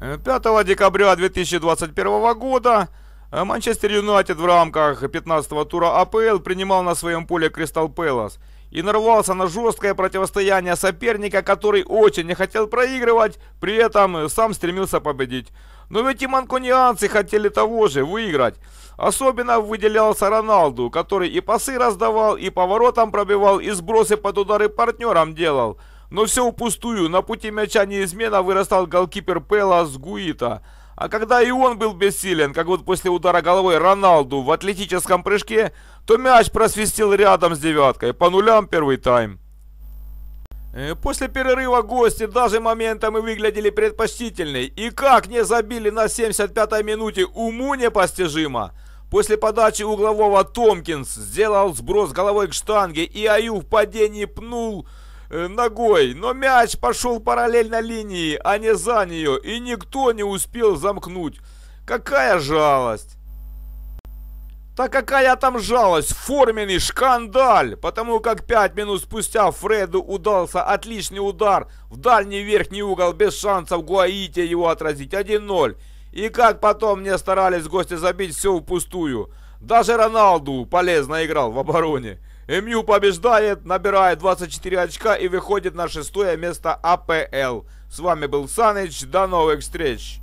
5 декабря 2021 года э, Манчестер Юнайтед в рамках 15-го тура АПЛ принимал на своем поле Кристал Пэлас и нарвался на жесткое противостояние соперника, который очень не хотел проигрывать, при этом э, сам стремился победить. Но ведь и манкунианцы хотели того же, выиграть. Особенно выделялся Роналду, который и пасы раздавал, и поворотом пробивал, и сбросы под удары партнерам делал – но все впустую, на пути мяча неизменно вырастал голкипер Пела с Гуита. А когда и он был бессилен, как вот после удара головой Роналду в атлетическом прыжке, то мяч просвистел рядом с девяткой, по нулям первый тайм. Э, после перерыва гости даже моментом и выглядели предпочтительней. И как не забили на 75-й минуте, уму непостижимо. После подачи углового Томкинс сделал сброс головой к штанге, и Аю в падении пнул Э, ногой, но мяч пошел параллельно линии, а не за нее, и никто не успел замкнуть. Какая жалость! Да какая там жалость, форменный шкандаль, потому как пять минут спустя Фреду удался отличный удар в дальний верхний угол, без шансов Гуаите его отразить 1-0. И как потом мне старались гости забить все впустую. Даже Роналду полезно играл в обороне. МЮ побеждает, набирает 24 очка и выходит на шестое место АПЛ. С вами был Саныч, до новых встреч!